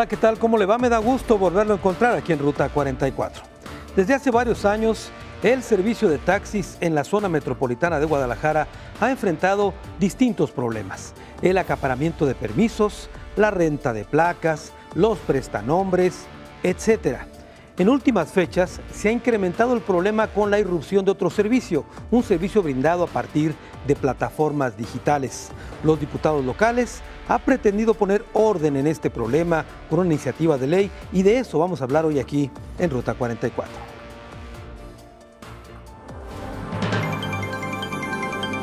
Hola, ¿qué tal? ¿Cómo le va? Me da gusto volverlo a encontrar aquí en Ruta 44. Desde hace varios años, el servicio de taxis en la zona metropolitana de Guadalajara ha enfrentado distintos problemas. El acaparamiento de permisos, la renta de placas, los prestanombres, etc. En últimas fechas se ha incrementado el problema con la irrupción de otro servicio, un servicio brindado a partir de de plataformas digitales. Los diputados locales han pretendido poner orden en este problema con una iniciativa de ley y de eso vamos a hablar hoy aquí en Ruta 44.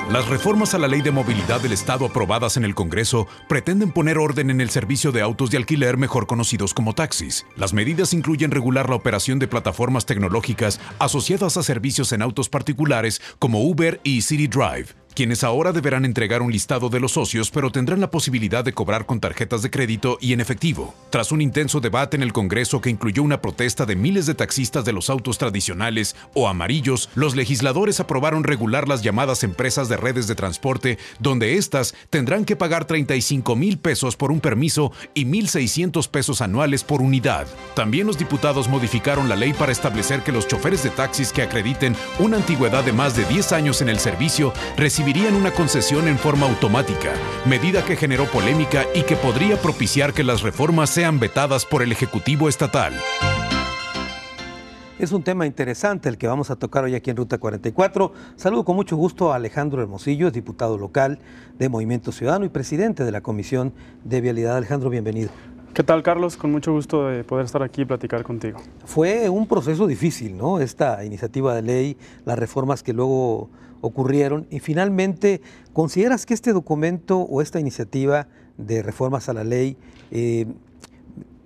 Las reformas a la ley de movilidad del Estado aprobadas en el Congreso pretenden poner orden en el servicio de autos de alquiler mejor conocidos como taxis. Las medidas incluyen regular la operación de plataformas tecnológicas asociadas a servicios en autos particulares como Uber y City Drive quienes ahora deberán entregar un listado de los socios, pero tendrán la posibilidad de cobrar con tarjetas de crédito y en efectivo. Tras un intenso debate en el Congreso que incluyó una protesta de miles de taxistas de los autos tradicionales o amarillos, los legisladores aprobaron regular las llamadas empresas de redes de transporte, donde éstas tendrán que pagar 35 mil pesos por un permiso y 1.600 pesos anuales por unidad. También los diputados modificaron la ley para establecer que los choferes de taxis que acrediten una antigüedad de más de 10 años en el servicio reciben recibirían una concesión en forma automática, medida que generó polémica y que podría propiciar que las reformas sean vetadas por el Ejecutivo Estatal. Es un tema interesante el que vamos a tocar hoy aquí en Ruta 44. Saludo con mucho gusto a Alejandro Hermosillo, es diputado local de Movimiento Ciudadano y presidente de la Comisión de Vialidad. Alejandro, bienvenido. ¿Qué tal, Carlos? Con mucho gusto de poder estar aquí y platicar contigo. Fue un proceso difícil, ¿no? Esta iniciativa de ley, las reformas que luego ocurrieron. Y finalmente, ¿consideras que este documento o esta iniciativa de reformas a la ley, eh,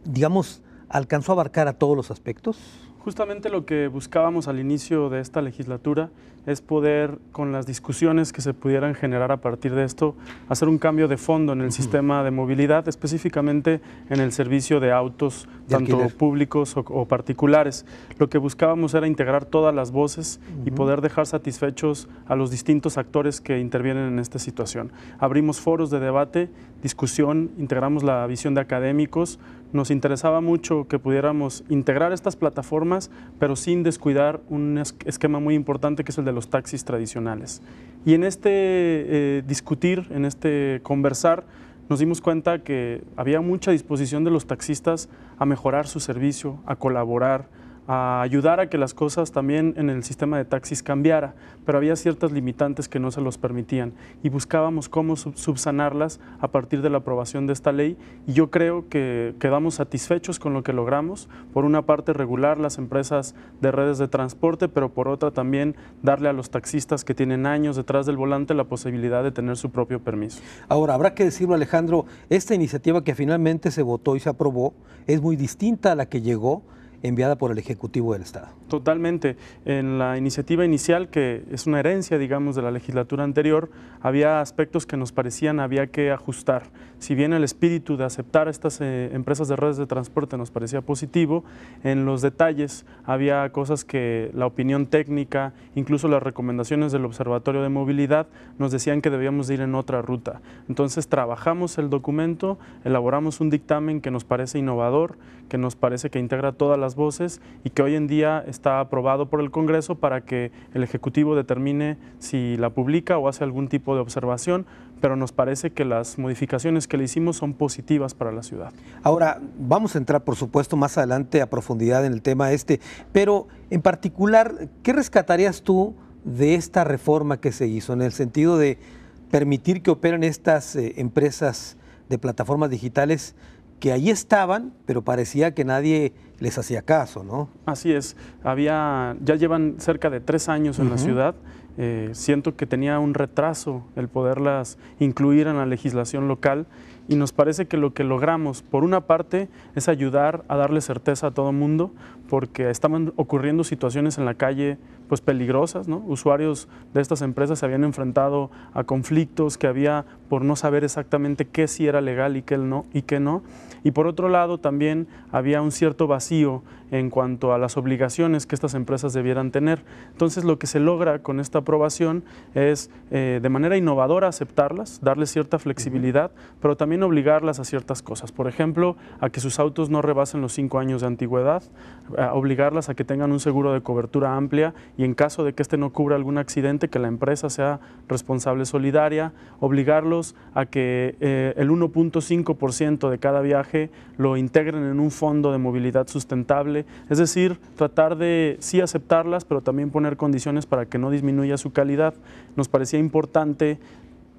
digamos, alcanzó a abarcar a todos los aspectos? Justamente lo que buscábamos al inicio de esta legislatura es poder, con las discusiones que se pudieran generar a partir de esto, hacer un cambio de fondo en el sistema de movilidad, específicamente en el servicio de autos, tanto públicos o, particulares. Lo que buscábamos era integrar todas las voces y poder dejar satisfechos a los distintos actores que intervienen en esta situación. Abrimos foros de debate, discusión, integramos la visión de académicos, nos interesaba mucho que pudiéramos integrar estas plataformas, pero sin descuidar un esquema muy importante que es el de los taxis tradicionales. Y en este eh, discutir, en este conversar, nos dimos cuenta que había mucha disposición de los taxistas a mejorar su servicio, a colaborar, a ayudar a que las cosas también en el sistema de taxis cambiara, pero había ciertas limitantes que no se los permitían y buscábamos cómo subsanarlas a partir de la aprobación de esta ley y yo creo que quedamos satisfechos con lo que logramos, por una parte regular las empresas de redes de transporte, pero por otra también darle a los taxistas que tienen años detrás del volante la posibilidad de tener su propio permiso. Ahora, habrá que decirlo Alejandro, esta iniciativa que finalmente se votó y se aprobó es muy distinta a la que llegó enviada por el Ejecutivo del Estado. Totalmente. En la iniciativa inicial, que es una herencia, digamos, de la legislatura anterior, había aspectos que nos parecían había que ajustar si bien el espíritu de aceptar estas eh, empresas de redes de transporte nos parecía positivo, en los detalles había cosas que la opinión técnica, incluso las recomendaciones del Observatorio de Movilidad nos decían que debíamos ir en otra ruta. Entonces trabajamos el documento, elaboramos un dictamen que nos parece innovador, que nos parece que integra todas las voces y que hoy en día está aprobado por el Congreso para que el Ejecutivo determine si la publica o hace algún tipo de observación pero nos parece que las modificaciones que le hicimos son positivas para la ciudad. Ahora, vamos a entrar, por supuesto, más adelante a profundidad en el tema este, pero en particular, ¿qué rescatarías tú de esta reforma que se hizo en el sentido de permitir que operen estas eh, empresas de plataformas digitales que ahí estaban, pero parecía que nadie les hacía caso, ¿no? Así es, había, ya llevan cerca de tres años en la ciudad eh, siento que tenía un retraso el poderlas incluir en la legislación local y nos parece que lo que logramos, por una parte, es ayudar a darle certeza a todo mundo, porque estaban ocurriendo situaciones en la calle pues peligrosas, ¿no? Usuarios de estas empresas se habían enfrentado a conflictos que había por no saber exactamente qué sí era legal y qué no, y qué no. Y por otro lado, también había un cierto vacío en cuanto a las obligaciones que estas empresas debieran tener. Entonces lo que se logra con esta aprobación es eh, de manera innovadora aceptarlas, darles cierta flexibilidad, pero también obligarlas a ciertas cosas. Por ejemplo, a que sus autos no rebasen los cinco años de antigüedad, obligarlas a que tengan un seguro de cobertura amplia y en caso de que este no cubra algún accidente, que la empresa sea responsable solidaria, obligarlos a que eh, el 1.5% de cada viaje lo integren en un fondo de movilidad sustentable es decir, tratar de sí aceptarlas, pero también poner condiciones para que no disminuya su calidad. Nos parecía importante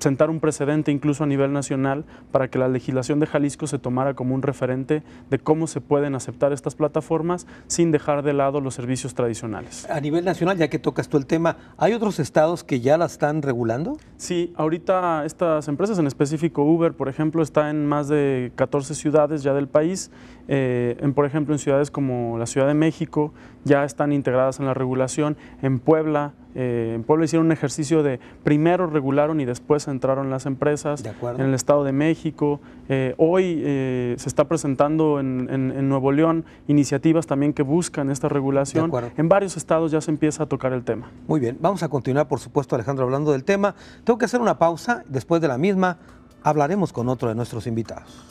sentar un precedente incluso a nivel nacional para que la legislación de Jalisco se tomara como un referente de cómo se pueden aceptar estas plataformas sin dejar de lado los servicios tradicionales. A nivel nacional, ya que tocas tú el tema, ¿hay otros estados que ya la están regulando? Sí, ahorita estas empresas, en específico Uber, por ejemplo, está en más de 14 ciudades ya del país, eh, en, por ejemplo en ciudades como la Ciudad de México, ya están integradas en la regulación. En Puebla, eh, en Puebla hicieron un ejercicio de primero regularon y después entraron las empresas en el Estado de México. Eh, hoy eh, se está presentando en, en, Nuevo León iniciativas también que buscan esta regulación. En varios estados ya se empieza a tocar el tema. Muy bien, vamos a continuar por supuesto Alejandro hablando del tema. Tengo que hacer una pausa, después de la misma hablaremos con otro de nuestros invitados.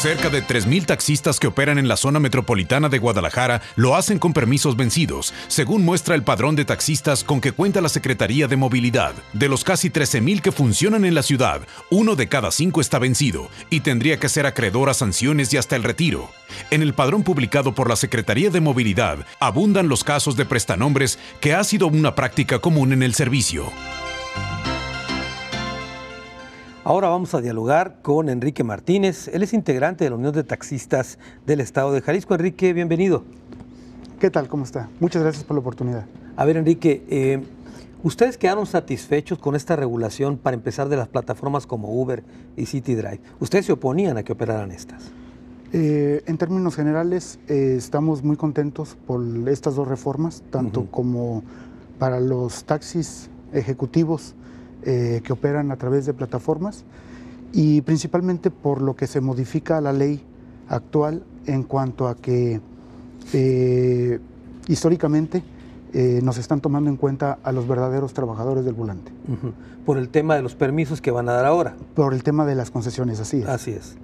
Cerca de 3.000 taxistas que operan en la zona metropolitana de Guadalajara lo hacen con permisos vencidos, según muestra el padrón de taxistas con que cuenta la Secretaría de Movilidad. De los casi 13.000 que funcionan en la ciudad, uno de cada cinco está vencido y tendría que ser acreedor a sanciones y hasta el retiro. En el padrón publicado por la Secretaría de Movilidad abundan los casos de prestanombres que ha sido una práctica común en el servicio. Ahora vamos a dialogar con Enrique Martínez. Él es integrante de la Unión de Taxistas del Estado de Jalisco. Enrique, bienvenido. ¿Qué tal? ¿Cómo está? Muchas gracias por la oportunidad. A ver, Enrique, eh, ¿ustedes quedaron satisfechos con esta regulación para empezar de las plataformas como Uber y City Drive? ¿Ustedes se oponían a que operaran estas? Eh, en términos generales, eh, estamos muy contentos por estas dos reformas, tanto como para los taxis ejecutivos eh, que operan a través de plataformas y principalmente por lo que se modifica la ley actual en cuanto a que eh, históricamente eh, nos están tomando en cuenta a los verdaderos trabajadores del volante. Por el tema de los permisos que van a dar ahora. Por el tema de las concesiones, así es. Así es.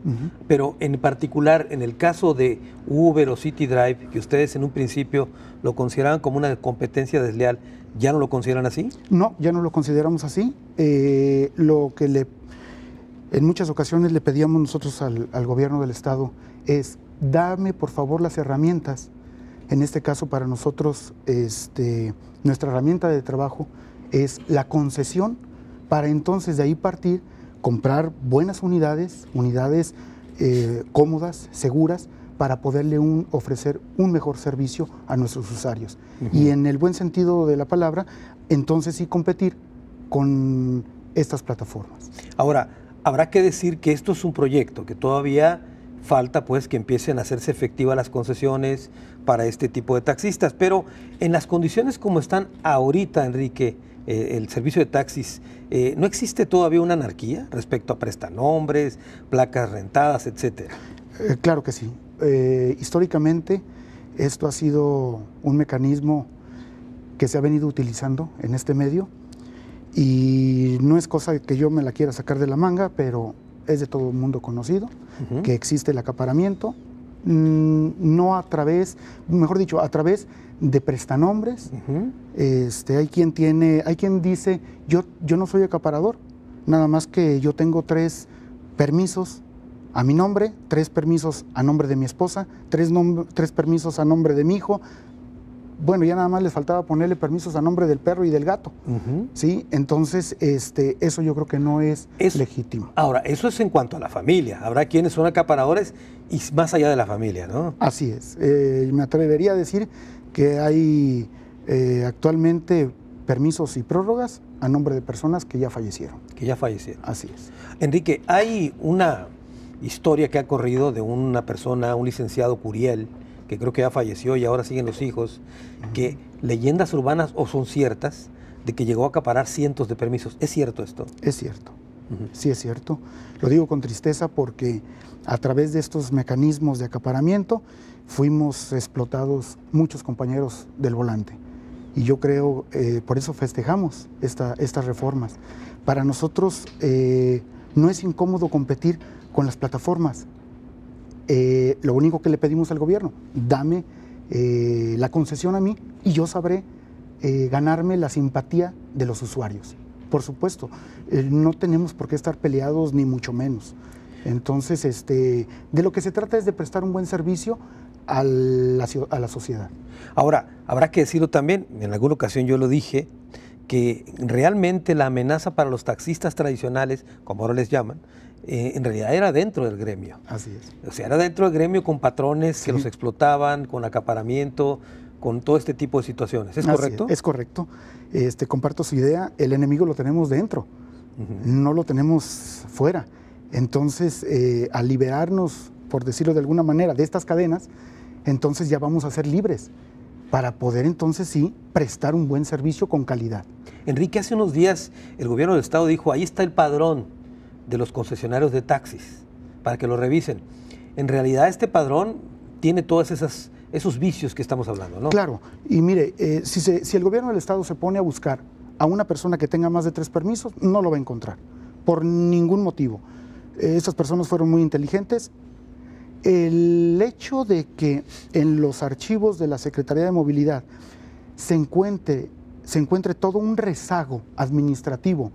Pero en particular, en el caso de Uber o City Drive, que ustedes en un principio lo consideraban como una competencia desleal, ¿Ya no lo consideran así? No, ya no lo consideramos así. Eh, lo que le, en muchas ocasiones le pedíamos nosotros al, gobierno del Estado es, dame por favor las herramientas. En este caso para nosotros, este, nuestra herramienta de trabajo es la concesión para entonces de ahí partir, comprar buenas unidades, unidades eh, cómodas, seguras, para poderle ofrecer un mejor servicio a nuestros usuarios. Y en el buen sentido de la palabra, entonces sí competir con estas plataformas. Ahora, habrá que decir que esto es un proyecto, que todavía falta pues que empiecen a hacerse efectivas las concesiones para este tipo de taxistas, pero en las condiciones como están ahorita, Enrique, eh, el servicio de taxis, eh, ¿no existe todavía una anarquía respecto a prestanombres, placas rentadas, etcétera? Eh, claro que sí. Eh, históricamente esto ha sido un mecanismo que se ha venido utilizando en este medio y no es cosa que yo me la quiera sacar de la manga, pero es de todo el mundo conocido que existe el acaparamiento, mm, no a través, mejor dicho, a través de prestanombres. este, hay quien tiene, hay quien dice, yo, yo no soy acaparador, nada más que yo tengo tres permisos a mi nombre, tres permisos a nombre de mi esposa, tres, tres permisos a nombre de mi hijo. Bueno, ya nada más les faltaba ponerle permisos a nombre del perro y del gato. ¿sí? Entonces, este, eso yo creo que no es, legítimo. Ahora, eso es en cuanto a la familia. Habrá quienes son acaparadores y más allá de la familia, ¿no? Así es. Eh, me atrevería a decir que hay eh, actualmente permisos y prórrogas a nombre de personas que ya fallecieron. Que ya fallecieron. Así es. Enrique, hay una historia que ha corrido de una persona, un licenciado Curiel, que creo que ya falleció y ahora siguen los hijos, que leyendas urbanas o son ciertas de que llegó a acaparar cientos de permisos. ¿Es cierto esto? Es cierto, sí es cierto. Lo digo con tristeza porque a través de estos mecanismos de acaparamiento fuimos explotados muchos compañeros del volante. Y yo creo, eh, por eso festejamos esta, estas reformas. Para nosotros... Eh, no es incómodo competir con las plataformas. Eh, lo único que le pedimos al gobierno, dame eh, la concesión a mí y yo sabré eh, ganarme la simpatía de los usuarios. Por supuesto, no tenemos por qué estar peleados ni mucho menos. Entonces, este, de lo que se trata es de prestar un buen servicio a la, a la sociedad. Ahora, habrá que decirlo también, en alguna ocasión yo lo dije, que realmente la amenaza para los taxistas tradicionales, como ahora les llaman, eh, en realidad era dentro del gremio. Así es. O sea, era dentro del gremio con patrones que los explotaban, con acaparamiento, con todo este tipo de situaciones. ¿Es correcto? Es, correcto. Este, comparto su idea. El enemigo lo tenemos dentro, no lo tenemos fuera. Entonces, eh, al liberarnos, por decirlo de alguna manera, de estas cadenas, entonces ya vamos a ser libres para poder entonces sí prestar un buen servicio con calidad. Enrique, hace unos días el gobierno del Estado dijo, ahí está el padrón de los concesionarios de taxis, para que lo revisen. En realidad este padrón tiene todos esos vicios que estamos hablando, ¿no? Claro, y mire, eh, si, el gobierno del Estado se pone a buscar a una persona que tenga más de tres permisos, no lo va a encontrar, por ningún motivo. Eh, esas personas fueron muy inteligentes el hecho de que en los archivos de la Secretaría de Movilidad se encuentre, todo un rezago administrativo,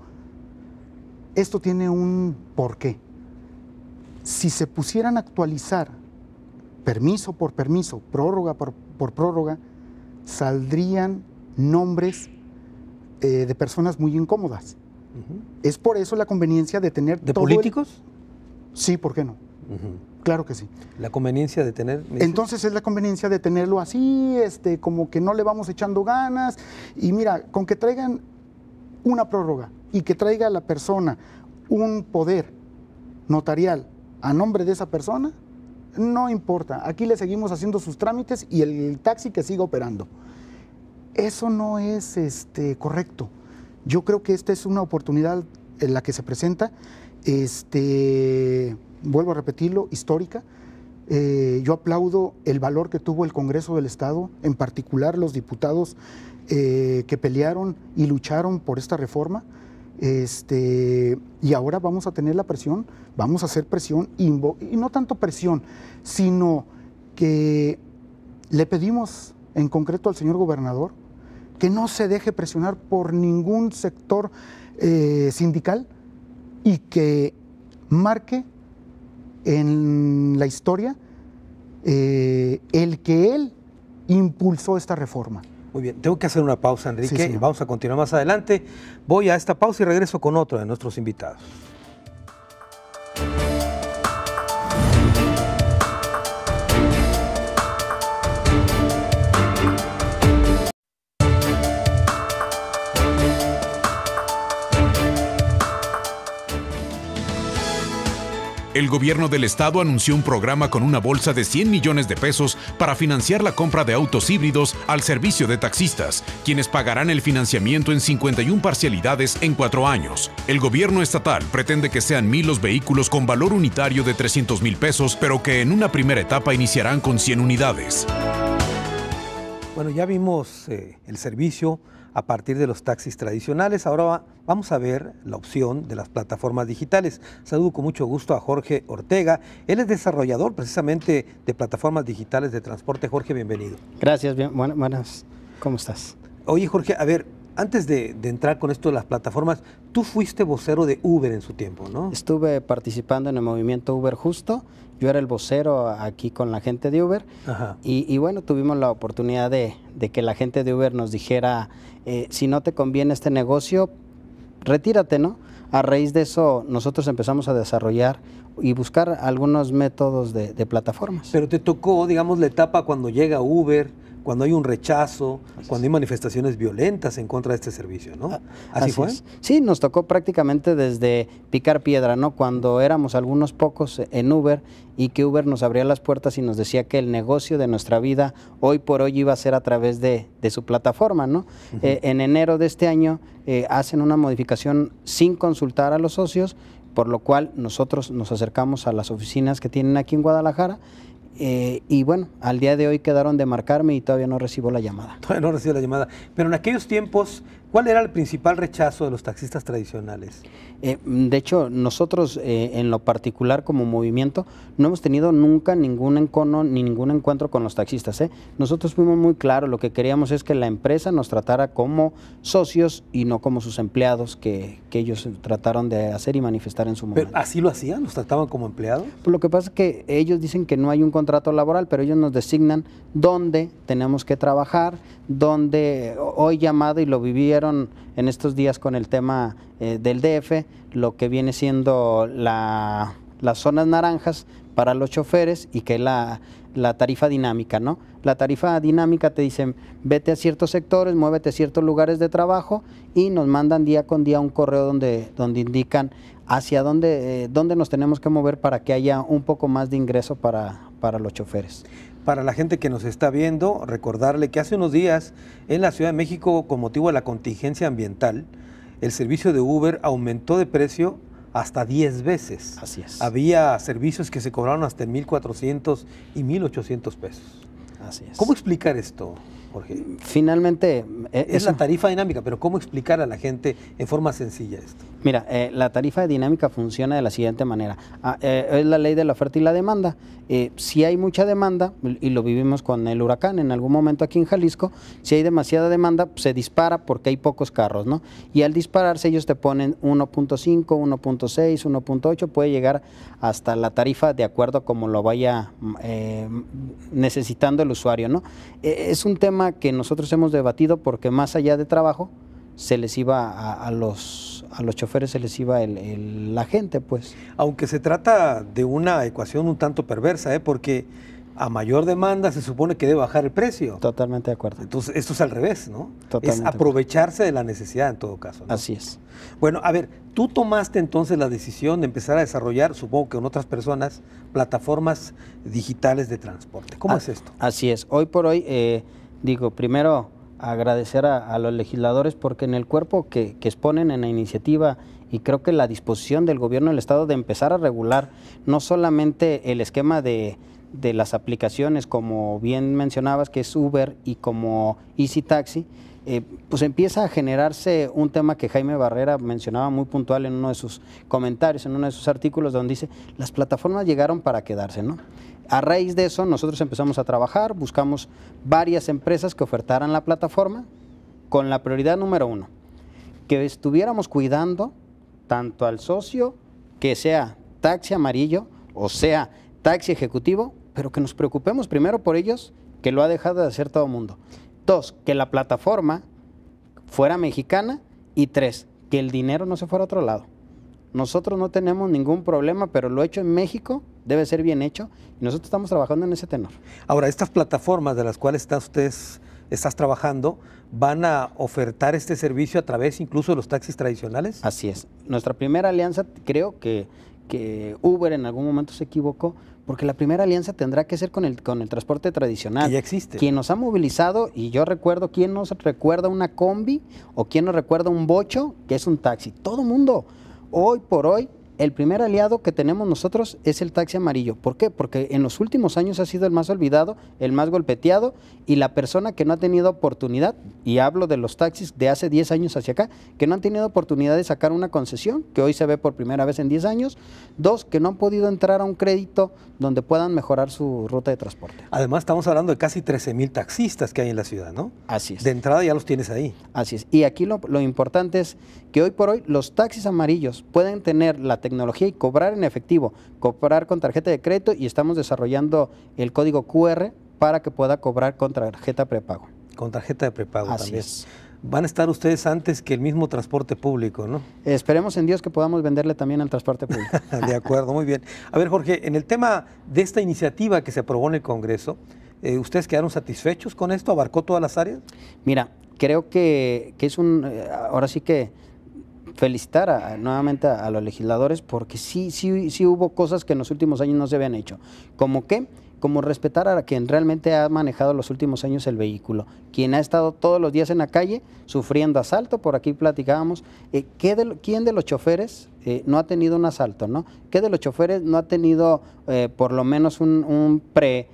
esto tiene un porqué. Si se pusieran a actualizar permiso por permiso, prórroga por, prórroga, saldrían nombres eh, de personas muy incómodas. Es por eso la conveniencia de tener... ¿De políticos? Sí, ¿por qué no? Claro que sí. La conveniencia de tener. Entonces es la conveniencia de tenerlo así, este, como que no le vamos echando ganas. Y mira, con que traigan una prórroga y que traiga a la persona un poder notarial a nombre de esa persona, no importa. Aquí le seguimos haciendo sus trámites y el, taxi que siga operando. Eso no es este, correcto. Yo creo que esta es una oportunidad en la que se presenta. Este vuelvo a repetirlo, histórica. Eh, yo aplaudo el valor que tuvo el Congreso del Estado, en particular los diputados eh, que pelearon y lucharon por esta reforma. Este, y ahora vamos a tener la presión, vamos a hacer presión, y no tanto presión, sino que le pedimos en concreto al señor gobernador que no se deje presionar por ningún sector eh, sindical y que marque en la historia eh, el que él impulsó esta reforma. Muy bien, tengo que hacer una pausa, Enrique, y vamos a continuar más adelante. Voy a esta pausa y regreso con otro de nuestros invitados. el gobierno del estado anunció un programa con una bolsa de 100 millones de pesos para financiar la compra de autos híbridos al servicio de taxistas, quienes pagarán el financiamiento en 51 parcialidades en cuatro años. El gobierno estatal pretende que sean mil los vehículos con valor unitario de 300 mil pesos, pero que en una primera etapa iniciarán con 100 unidades. Bueno, ya vimos eh, el servicio a partir de los taxis tradicionales. Ahora vamos a ver la opción de las plataformas digitales. Saludo con mucho gusto a Jorge Ortega. Él es desarrollador precisamente de plataformas digitales de transporte. Jorge, bienvenido. Gracias, buenas. ¿Cómo estás? Oye, Jorge, a ver, antes de, entrar con esto de las plataformas, tú fuiste vocero de Uber en su tiempo, ¿no? Estuve participando en el movimiento Uber Justo. Yo era el vocero aquí con la gente de Uber. Ajá. Y, bueno, tuvimos la oportunidad de, que la gente de Uber nos dijera eh, si no te conviene este negocio, retírate, ¿no? A raíz de eso nosotros empezamos a desarrollar y buscar algunos métodos de, de plataformas. Pero te tocó, digamos, la etapa cuando llega Uber, cuando hay un rechazo, cuando hay manifestaciones violentas en contra de este servicio, ¿no? Ah, ¿Así, fue? Sí, nos tocó prácticamente desde picar piedra, ¿no? Cuando éramos algunos pocos en Uber y que Uber nos abría las puertas y nos decía que el negocio de nuestra vida hoy por hoy iba a ser a través de, su plataforma, ¿no? Eh, en enero de este año eh, hacen una modificación sin consultar a los socios, por lo cual nosotros nos acercamos a las oficinas que tienen aquí en Guadalajara eh, y bueno, al día de hoy quedaron de marcarme y todavía no recibo la llamada. Todavía no recibo la llamada. Pero en aquellos tiempos ¿Cuál era el principal rechazo de los taxistas tradicionales? Eh, de hecho, nosotros eh, en lo particular como movimiento no hemos tenido nunca ningún encono ningún encuentro con los taxistas. ¿eh? Nosotros fuimos muy claros, lo que queríamos es que la empresa nos tratara como socios y no como sus empleados que, ellos trataron de hacer y manifestar en su momento. así lo hacían? ¿Nos trataban como empleados? Pues lo que pasa es que ellos dicen que no hay un contrato laboral, pero ellos nos designan dónde tenemos que trabajar, dónde hoy llamado y lo vivía, en estos días con el tema eh, del DF, lo que viene siendo la, las zonas naranjas para los choferes y que la, la tarifa dinámica, ¿no? La tarifa dinámica te dicen, vete a ciertos sectores, muévete a ciertos lugares de trabajo y nos mandan día con día un correo donde, donde indican hacia dónde, eh, dónde nos tenemos que mover para que haya un poco más de ingreso para, para los choferes. Para la gente que nos está viendo, recordarle que hace unos días en la Ciudad de México, con motivo de la contingencia ambiental, el servicio de Uber aumentó de precio hasta 10 veces. Así es. Había servicios que se cobraron hasta 1.400 y 1.800 pesos. ¿Cómo explicar esto, Jorge? Finalmente... Eh, es la tarifa dinámica, pero ¿cómo explicar a la gente en forma sencilla esto? Mira, eh, la tarifa dinámica funciona de la siguiente manera. Ah, eh, es la ley de la oferta y la demanda. si hay mucha demanda, y lo vivimos con el huracán en algún momento aquí en Jalisco, si hay demasiada demanda, se dispara porque hay pocos carros, ¿no? Y al dispararse ellos te ponen 1.5, 1.6, 1.8, puede llegar hasta la tarifa de acuerdo a cómo lo vaya mm, necesitando el usuario, ¿no? E, es un tema que nosotros hemos debatido porque más allá de trabajo, se les iba a, los, a los choferes, se les iba el, la gente, pues. Aunque se trata de una ecuación un tanto perversa, ¿eh? porque a mayor demanda se supone que debe bajar el precio. Totalmente de acuerdo. Entonces, esto es al revés, ¿no? Totalmente es aprovecharse de, la necesidad en todo caso. ¿no? Así es. Bueno, a ver, tú tomaste entonces la decisión de empezar a desarrollar, supongo que con otras personas, plataformas digitales de transporte. ¿Cómo ah, es esto? Así es. Hoy por hoy, eh, digo, primero agradecer a, los legisladores porque en el cuerpo que exponen en la iniciativa y creo que la disposición del gobierno del Estado de empezar a regular no solamente el esquema de de las aplicaciones, como bien mencionabas, que es Uber y como Easy Taxi, eh, pues empieza a generarse un tema que Jaime Barrera mencionaba muy puntual en uno de sus comentarios, en uno de sus artículos, donde dice, las plataformas llegaron para quedarse, ¿no? A raíz de eso, nosotros empezamos a trabajar, buscamos varias empresas que ofertaran la plataforma con la prioridad número uno, que estuviéramos cuidando tanto al socio, que sea taxi amarillo o sea taxi ejecutivo, pero que nos preocupemos primero por ellos, que lo ha dejado de hacer todo el mundo. Dos, que la plataforma fuera mexicana. Y tres, que el dinero no se fuera a otro lado. Nosotros no tenemos ningún problema, pero lo hecho en México debe ser bien hecho y nosotros estamos trabajando en ese tenor. Ahora, estas plataformas de las cuales ustedes estás trabajando, van a ofertar este servicio a través incluso de los taxis tradicionales? Así es. Nuestra primera alianza, creo que, que Uber en algún momento se equivocó, porque la primera alianza tendrá que ser con el, con el transporte tradicional. Que ya existe. Quien nos ha movilizado, y yo recuerdo, ¿quién nos recuerda una combi o quién nos recuerda un bocho, que es un taxi? Todo mundo. Hoy por hoy el primer aliado que tenemos nosotros es el taxi amarillo. ¿Por qué? Porque en los últimos años ha sido el más olvidado, el más golpeteado y la persona que no ha tenido oportunidad, y hablo de los taxis de hace 10 años hacia acá, que no han tenido oportunidad de sacar una concesión, que hoy se ve por primera vez en 10 años. Dos, que no han podido entrar a un crédito donde puedan mejorar su ruta de transporte. Además, estamos hablando de casi 13 mil taxistas que hay en la ciudad, ¿no? Así es. De entrada ya los tienes ahí. Así es. Y aquí lo, lo importante es que hoy por hoy los taxis amarillos pueden tener la tecnología y cobrar en efectivo, cobrar con tarjeta de crédito y estamos desarrollando el código QR para que pueda cobrar con tarjeta prepago. Con tarjeta de prepago Así también. Van a estar ustedes antes que el mismo transporte público, ¿no? Esperemos en Dios que podamos venderle también al transporte público. de acuerdo, muy bien. A ver, Jorge, en el tema de esta iniciativa que se aprobó en el Congreso, eh, ¿ustedes quedaron satisfechos con esto? ¿Abarcó todas las áreas? Mira, creo que, que es un, eh, ahora sí que felicitar nuevamente a, los legisladores porque sí, sí, sí hubo cosas que en los últimos años no se habían hecho. ¿Como qué? Como respetar a quien realmente ha manejado los últimos años el vehículo, quien ha estado todos los días en la calle sufriendo asalto, por aquí platicábamos, eh, ¿qué ¿quién de los choferes eh, no ha tenido un asalto? ¿no? ¿Qué de los choferes no ha tenido eh, por lo menos un, un pre...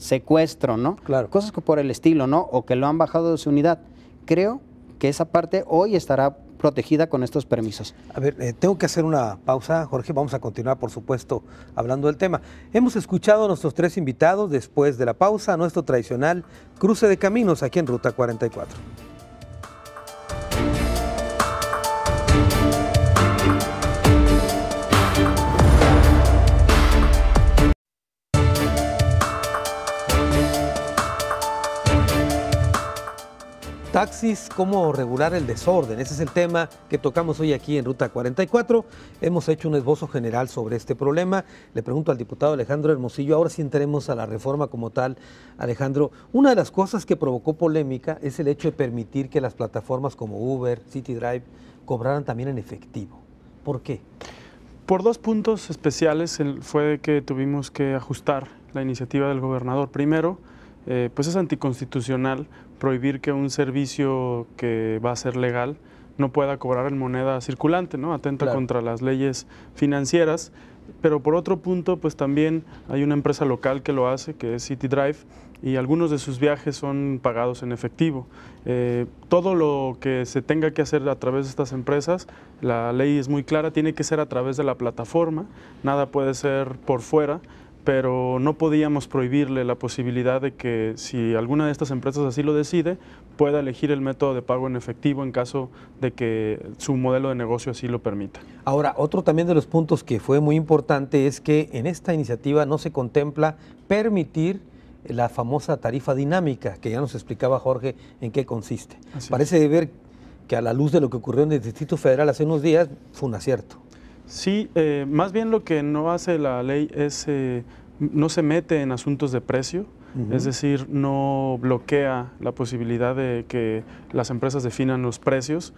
secuestro, ¿no? Claro. Cosas que por el estilo, ¿no? O que lo han bajado de su unidad. Creo que esa parte hoy estará protegida con estos permisos. A ver, eh, tengo que hacer una pausa, Jorge. Vamos a continuar, por supuesto, hablando del tema. Hemos escuchado a nuestros tres invitados después de la pausa, a nuestro tradicional cruce de caminos aquí en Ruta 44. taxis, cómo regular el desorden. Ese es el tema que tocamos hoy aquí en Ruta 44. Hemos hecho un esbozo general sobre este problema. Le pregunto al diputado Alejandro Hermosillo, ahora sí entremos a la reforma como tal. Alejandro, una de las cosas que provocó polémica es el hecho de permitir que las plataformas como Uber, City Drive, cobraran también en efectivo. ¿Por qué? Por dos puntos especiales fue que tuvimos que ajustar la iniciativa del gobernador. Primero, eh, pues es anticonstitucional prohibir que un servicio que va a ser legal no pueda cobrar en moneda circulante, ¿no? Atenta contra las leyes financieras. Pero por otro punto, pues también hay una empresa local que lo hace, que es City Drive, y algunos de sus viajes son pagados en efectivo. Eh, todo lo que se tenga que hacer a través de estas empresas, la ley es muy clara, tiene que ser a través de la plataforma, nada puede ser por fuera pero no podíamos prohibirle la posibilidad de que si alguna de estas empresas así lo decide, pueda elegir el método de pago en efectivo en caso de que su modelo de negocio así lo permita. Ahora, otro también de los puntos que fue muy importante es que en esta iniciativa no se contempla permitir la famosa tarifa dinámica, que ya nos explicaba Jorge en qué consiste. Parece ver que a la luz de lo que ocurrió en el Distrito Federal hace unos días, fue un acierto. Sí, eh, más bien lo que no hace la ley es, eh, no se mete en asuntos de precio, es decir, no bloquea la posibilidad de que las empresas definan los precios.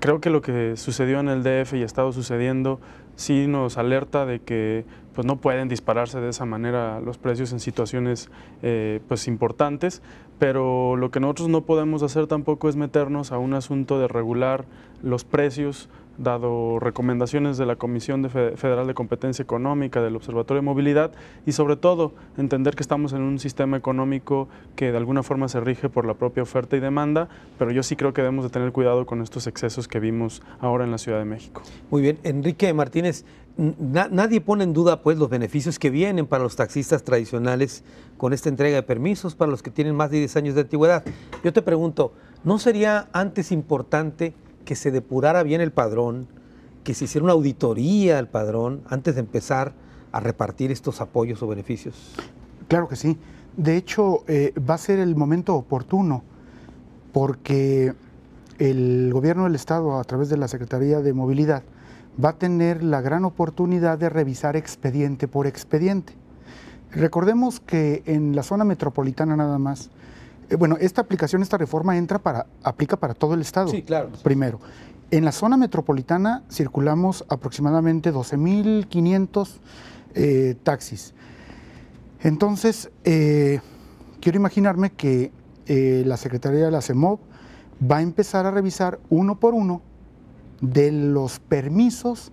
Creo que lo que sucedió en el DF y ha estado sucediendo sí nos alerta de que pues, no pueden dispararse de esa manera los precios en situaciones eh, pues, importantes, pero lo que nosotros no podemos hacer tampoco es meternos a un asunto de regular los precios dado recomendaciones de la Comisión Federal de Competencia Económica, del Observatorio de Movilidad y sobre todo entender que estamos en un sistema económico que de alguna forma se rige por la propia oferta y demanda, pero yo sí creo que debemos de tener cuidado con estos excesos que vimos ahora en la Ciudad de México. Muy bien, Enrique Martínez, nadie pone en duda pues los beneficios que vienen para los taxistas tradicionales con esta entrega de permisos para los que tienen más de 10 años de antigüedad. Yo te pregunto, ¿no sería antes importante que se depurara bien el padrón, que se hiciera una auditoría al padrón antes de empezar a repartir estos apoyos o beneficios? Claro que sí. De hecho, eh, va a ser el momento oportuno porque el gobierno del Estado, a través de la Secretaría de Movilidad, va a tener la gran oportunidad de revisar expediente por expediente. Recordemos que en la zona metropolitana nada más eh, bueno, esta aplicación, esta reforma entra para, aplica para todo el estado. Sí, claro. Primero. En la zona metropolitana circulamos aproximadamente 12.500 eh, taxis. Entonces, eh, quiero imaginarme que la Secretaría de la CEMOV va a empezar a revisar uno por uno de los permisos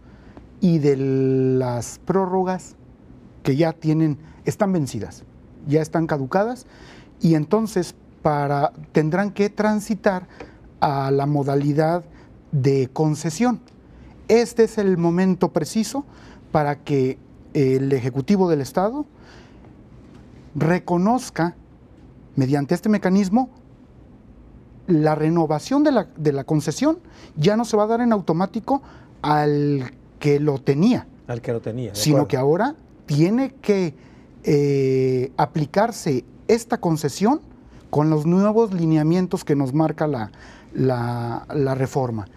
y de las prórrogas que ya tienen, están vencidas, ya están caducadas, y entonces para, tendrán que transitar a la modalidad de concesión. Este es el momento preciso para que el Ejecutivo del Estado reconozca, mediante este mecanismo, la renovación de la, concesión ya no se va a dar en automático al que lo tenía. Al que lo tenía. Sino que ahora tiene que eh, aplicarse esta concesión con los nuevos lineamientos que nos marca la, reforma.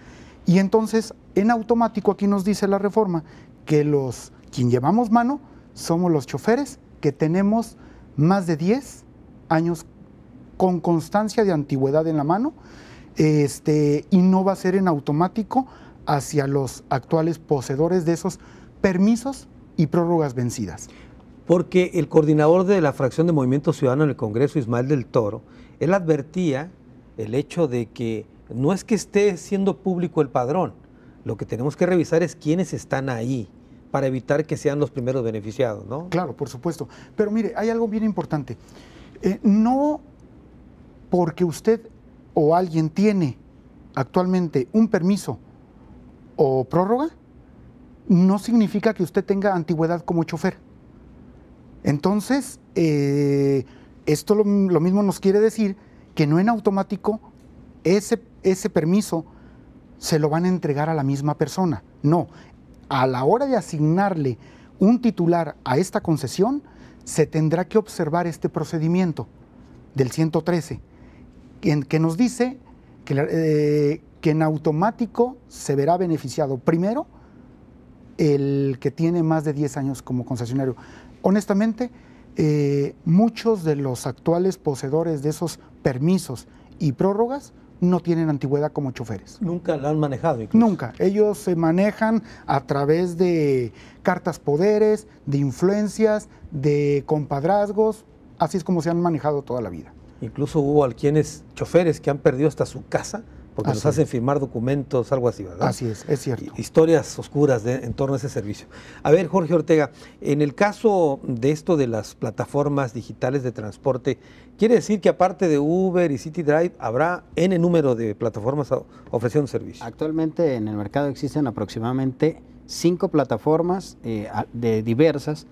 Y entonces, en automático aquí nos dice la reforma que los, quien llevamos mano, somos los choferes que tenemos más de 10 años con constancia de antigüedad en la mano, este, y no va a ser en automático hacia los actuales poseedores de esos permisos y prórrogas vencidas porque el coordinador de la fracción de Movimiento Ciudadano en el Congreso, Ismael del Toro, él advertía el hecho de que no es que esté siendo público el padrón, lo que tenemos que revisar es quiénes están ahí para evitar que sean los primeros beneficiados, ¿no? Claro, por supuesto. Pero mire, hay algo bien importante. Eh, no porque usted o alguien tiene actualmente un permiso o prórroga, no significa que usted tenga antigüedad como chofer. Entonces, eh, esto lo, mismo nos quiere decir que no en automático ese, ese permiso se lo van a entregar a la misma persona. No, a la hora de asignarle un titular a esta concesión, se tendrá que observar este procedimiento del 113, que nos dice que, eh, que, en automático se verá beneficiado primero el que tiene más de 10 años como concesionario honestamente, eh, muchos de los actuales poseedores de esos permisos y prórrogas no tienen antigüedad como choferes. Nunca la han manejado. Nunca. Ellos se manejan a través de cartas poderes, de influencias, de compadrazgos. Así es como se han manejado toda la vida. Incluso hubo alquienes choferes que han perdido hasta su casa porque ah, nos hacen firmar documentos, algo así, ¿verdad? Así es, es cierto. Historias oscuras en torno a ese servicio. A ver, Jorge Ortega, en el caso de esto de las plataformas digitales de transporte, ¿quiere decir que aparte de Uber y City Drive habrá N número de plataformas ofreciendo servicio? Actualmente en el mercado existen aproximadamente cinco plataformas eh, de diversas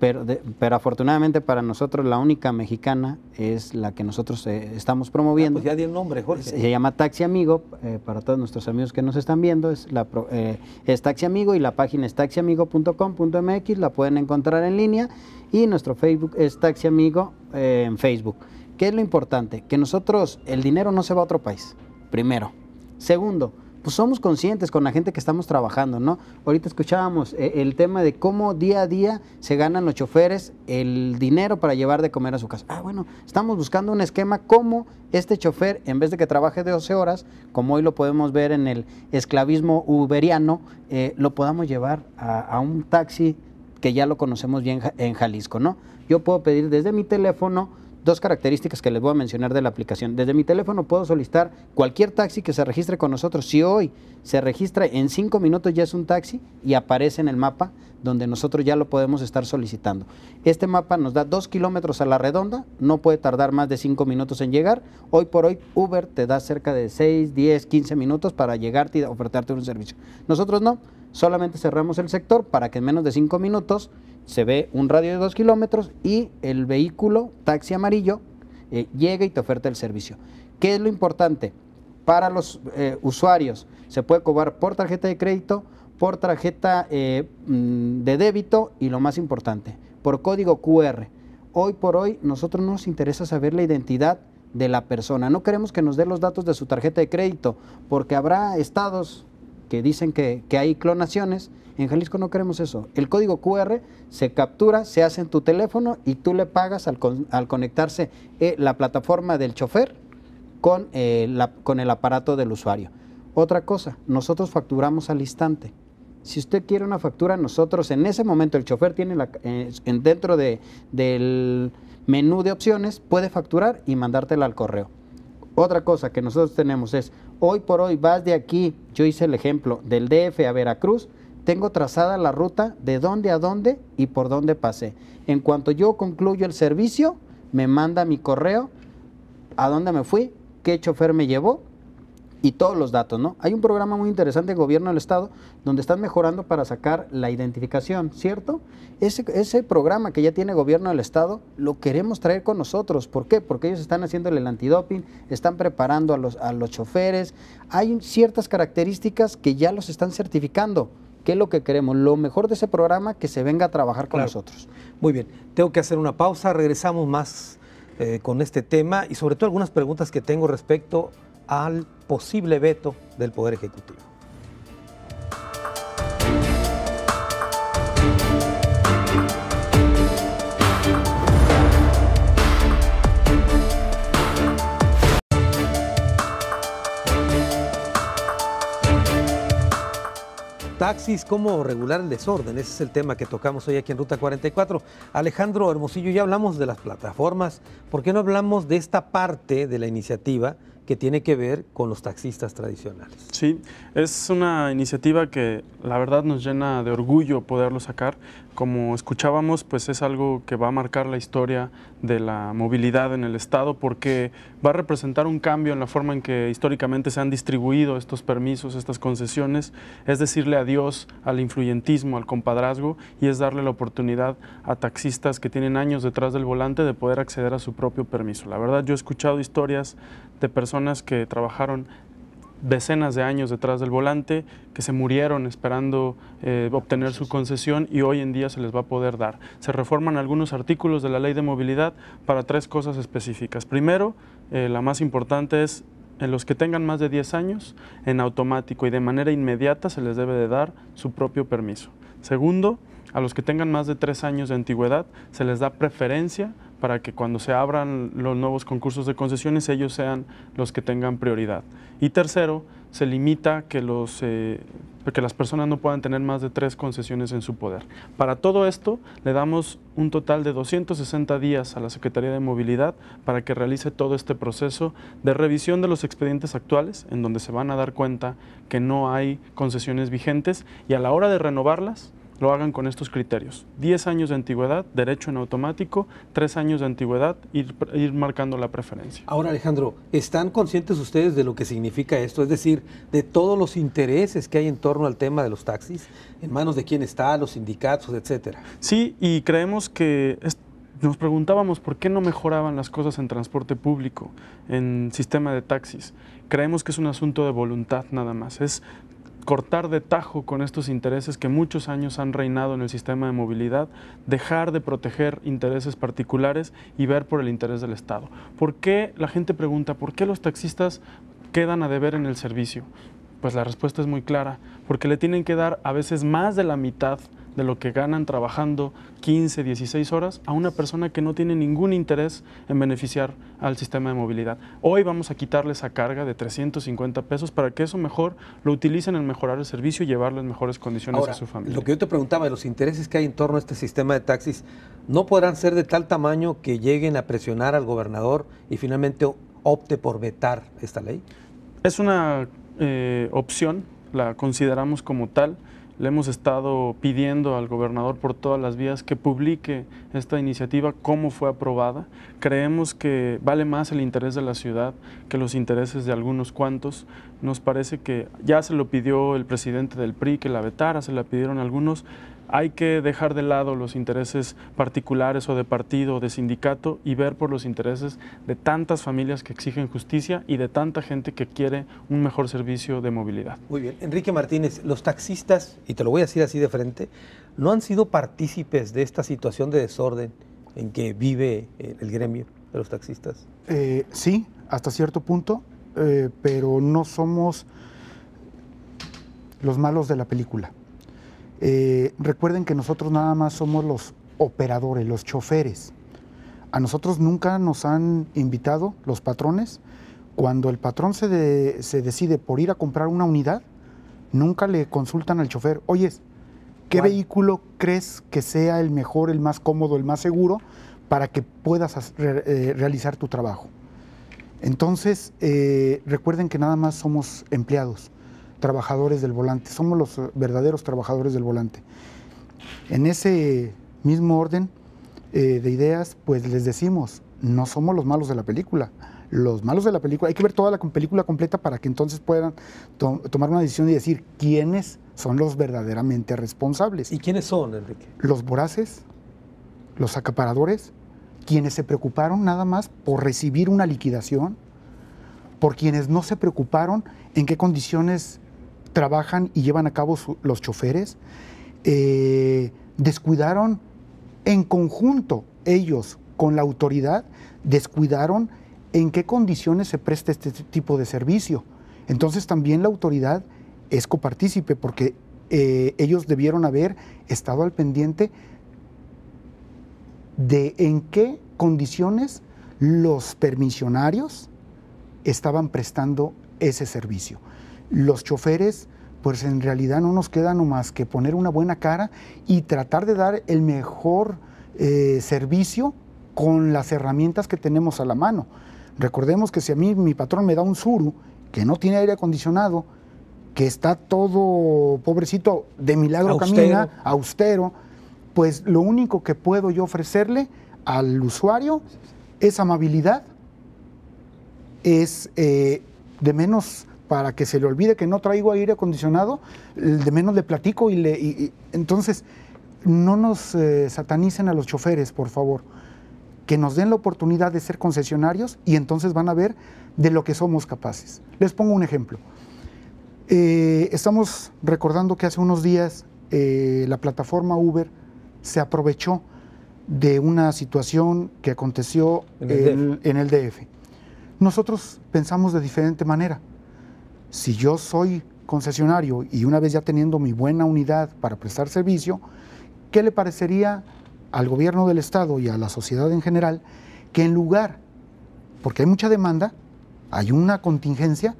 pero, pero, afortunadamente para nosotros la única mexicana es la que nosotros eh, estamos promoviendo. Ah, pues ya di el nombre, Jorge. Se, llama Taxi Amigo, eh, para todos nuestros amigos que nos están viendo, es, la, eh, es Taxi Amigo y la página es taxiamigo.com.mx, la pueden encontrar en línea y nuestro Facebook es Taxi Amigo en Facebook. ¿Qué es lo importante? Que nosotros, el dinero no se va a otro país, primero. Segundo, pues somos conscientes con la gente que estamos trabajando, ¿no? Ahorita escuchábamos eh, el tema de cómo día a día se ganan los choferes el dinero para llevar de comer a su casa. Ah, bueno, estamos buscando un esquema cómo este chofer, en vez de que trabaje de 12 horas, como hoy lo podemos ver en el esclavismo uberiano, eh, lo podamos llevar a un taxi que ya lo conocemos bien en Jalisco, ¿no? Yo puedo pedir desde mi teléfono dos características que les voy a mencionar de la aplicación. Desde mi teléfono puedo solicitar cualquier taxi que se registre con nosotros. Si hoy se registra en cinco minutos ya es un taxi y aparece en el mapa donde nosotros ya lo podemos estar solicitando. Este mapa nos da dos kilómetros a la redonda, no puede tardar más de cinco minutos en llegar. Hoy por hoy Uber te da cerca de 6, 10, 15 minutos para llegarte y ofertarte un servicio. Nosotros no Solamente cerramos el sector para que en menos de cinco minutos se ve un radio de 2 kilómetros y el vehículo, taxi amarillo, llegue eh, llega y te oferta el servicio. ¿Qué es lo importante? Para los eh, usuarios se puede cobrar por tarjeta de crédito, por tarjeta eh, mm, de débito y lo más importante, por código QR. Hoy por hoy nosotros nos interesa saber la identidad de la persona. No queremos que nos dé los datos de su tarjeta de crédito, porque habrá estados que dicen que, hay clonaciones. En Jalisco no queremos eso. El código QR se captura, se hace en tu teléfono y tú le pagas al, conectarse eh, la plataforma del chofer con, eh, la, con el aparato del usuario. Otra cosa, nosotros facturamos al instante. Si usted quiere una factura, nosotros en ese momento el chofer tiene la, eh, en dentro de, del menú de opciones, puede facturar y mandártela al correo. Otra cosa que nosotros tenemos es, hoy por hoy vas de aquí, yo hice el ejemplo, del DF a Veracruz, tengo trazada la ruta de dónde a dónde y por dónde pasé. En cuanto yo concluyo el servicio, me manda mi correo, a dónde me fui, qué chofer me llevó y todos los datos, ¿no? Hay un programa muy interesante del gobierno del estado donde están mejorando para sacar la identificación, ¿cierto? Ese, ese programa que ya tiene gobierno del estado lo queremos traer con nosotros. ¿Por qué? Porque ellos están haciendo el antidoping, están preparando a los, a los choferes. Hay ciertas características que ya los están certificando. ¿Qué es lo que queremos? Lo mejor de ese programa que se venga a trabajar con nosotros. Muy bien, tengo que hacer una pausa, regresamos más eh, con este tema y sobre todo algunas preguntas que tengo respecto al posible veto del Poder Ejecutivo. Taxis, cómo regular el desorden, ese es el tema que tocamos hoy aquí en Ruta 44. Alejandro Hermosillo, ya hablamos de las plataformas, ¿por qué no hablamos de esta parte de la iniciativa que tiene que ver con los taxistas tradicionales. Sí, es una iniciativa que la verdad nos llena de orgullo poderlo sacar como escuchábamos, pues es algo que va a marcar la historia de la movilidad en el Estado porque va a representar un cambio en la forma en que históricamente se han distribuido estos permisos, estas concesiones, es decirle adiós al influyentismo, al compadrazgo y es darle la oportunidad a taxistas que tienen años detrás del volante de poder acceder a su propio permiso. La verdad, yo he escuchado historias de personas que trabajaron decenas de años detrás del volante, que se murieron esperando eh, obtener su concesión y hoy en día se les va a poder dar. Se reforman algunos artículos de la ley de movilidad para tres cosas específicas. Primero, eh, la más importante es en los que tengan más de 10 años, en automático y de manera inmediata se les debe de dar su propio permiso. Segundo, a los que tengan más de 3 años de antigüedad se les da preferencia para que cuando se abran los nuevos concursos de concesiones ellos sean los que tengan prioridad. Y tercero, se limita que, los, eh, que las personas no puedan tener más de tres concesiones en su poder. Para todo esto, le damos un total de 260 días a la Secretaría de Movilidad para que realice todo este proceso de revisión de los expedientes actuales, en donde se van a dar cuenta que no hay concesiones vigentes y a la hora de renovarlas, lo hagan con estos criterios. 10 años de antigüedad, derecho en automático, 3 años de antigüedad, ir, ir, marcando la preferencia. Ahora Alejandro, ¿están conscientes ustedes de lo que significa esto? Es decir, de todos los intereses que hay en torno al tema de los taxis, en manos de quién está, los sindicatos, etcétera. Sí, y creemos que nos preguntábamos por qué no mejoraban las cosas en transporte público, en sistema de taxis. Creemos que es un asunto de voluntad nada más. Es cortar de tajo con estos intereses que muchos años han reinado en el sistema de movilidad, dejar de proteger intereses particulares y ver por el interés del Estado. ¿Por qué la gente pregunta por qué los taxistas quedan a deber en el servicio? Pues la respuesta es muy clara, porque le tienen que dar a veces más de la mitad de lo que ganan trabajando 15, 16 horas a una persona que no tiene ningún interés en beneficiar al sistema de movilidad. Hoy vamos a quitarle esa carga de 350 pesos para que eso mejor lo utilicen en mejorar el servicio y llevarlo en mejores condiciones a su familia. Lo que yo te preguntaba, de los intereses que hay en torno a este sistema de taxis, ¿no podrán ser de tal tamaño que lleguen a presionar al gobernador y finalmente opte por vetar esta ley? Es una eh, opción, la consideramos como tal. Le hemos estado pidiendo al gobernador por todas las vías que publique esta iniciativa, cómo fue aprobada. Creemos que vale más el interés de la ciudad que los intereses de algunos cuantos. Nos parece que ya se lo pidió el presidente del PRI que la vetara, se la pidieron algunos hay que dejar de lado los intereses particulares o de partido o de sindicato y ver por los intereses de tantas familias que exigen justicia y de tanta gente que quiere un mejor servicio de movilidad. Muy bien, Enrique Martínez, los taxistas, y te lo voy a decir así de frente, no han sido partícipes de esta situación de desorden en que vive eh, el gremio de los taxistas. Eh, sí, hasta cierto punto, eh, pero no somos los malos de la película. Eh, recuerden que nosotros nada más somos los operadores, los choferes. A nosotros nunca nos han invitado los patrones. Cuando el patrón se, decide por ir a comprar una unidad, nunca le consultan al chofer, oye, ¿qué vehículo crees que sea el mejor, el más cómodo, el más seguro para que puedas eh, realizar tu trabajo? Entonces, eh, recuerden que nada más somos empleados trabajadores del volante, somos los verdaderos trabajadores del volante. En ese mismo orden eh, de ideas, pues les decimos, no somos los malos de la película. Los malos de la película, hay que ver toda la película completa para que entonces puedan tomar una decisión y decir quiénes son los verdaderamente responsables. ¿Y quiénes son, Enrique? Los voraces, los acaparadores, quienes se preocuparon nada más por recibir una liquidación, por quienes no se preocuparon en qué condiciones trabajan y llevan a cabo los choferes, eh, descuidaron en conjunto ellos con la autoridad, descuidaron en qué condiciones se presta este tipo de servicio. Entonces también la autoridad es copartícipe porque eh, ellos debieron haber estado al pendiente de en qué condiciones los permisionarios estaban prestando ese servicio los choferes, pues en realidad no nos queda más que poner una buena cara y tratar de dar el mejor eh, servicio con las herramientas que tenemos a la mano. Recordemos que si a mí mi patrón me da un suru que no tiene aire acondicionado, que está todo pobrecito, de milagro camina, austero, pues lo único que puedo yo ofrecerle al usuario es amabilidad, es eh, de menos para que se le olvide que no traigo aire acondicionado, de menos le platico y le... entonces, no nos eh, satanicen a los choferes, por favor, que nos den la oportunidad de ser concesionarios y entonces van a ver de lo que somos capaces. Les pongo un ejemplo. Eh, estamos recordando que hace unos días eh, la plataforma Uber se aprovechó de una situación que aconteció en el DF. Nosotros pensamos de diferente manera si yo soy concesionario y una vez ya teniendo mi buena unidad para prestar servicio, ¿qué le parecería al gobierno del Estado y a la sociedad en general que en lugar, porque hay mucha demanda, hay una contingencia,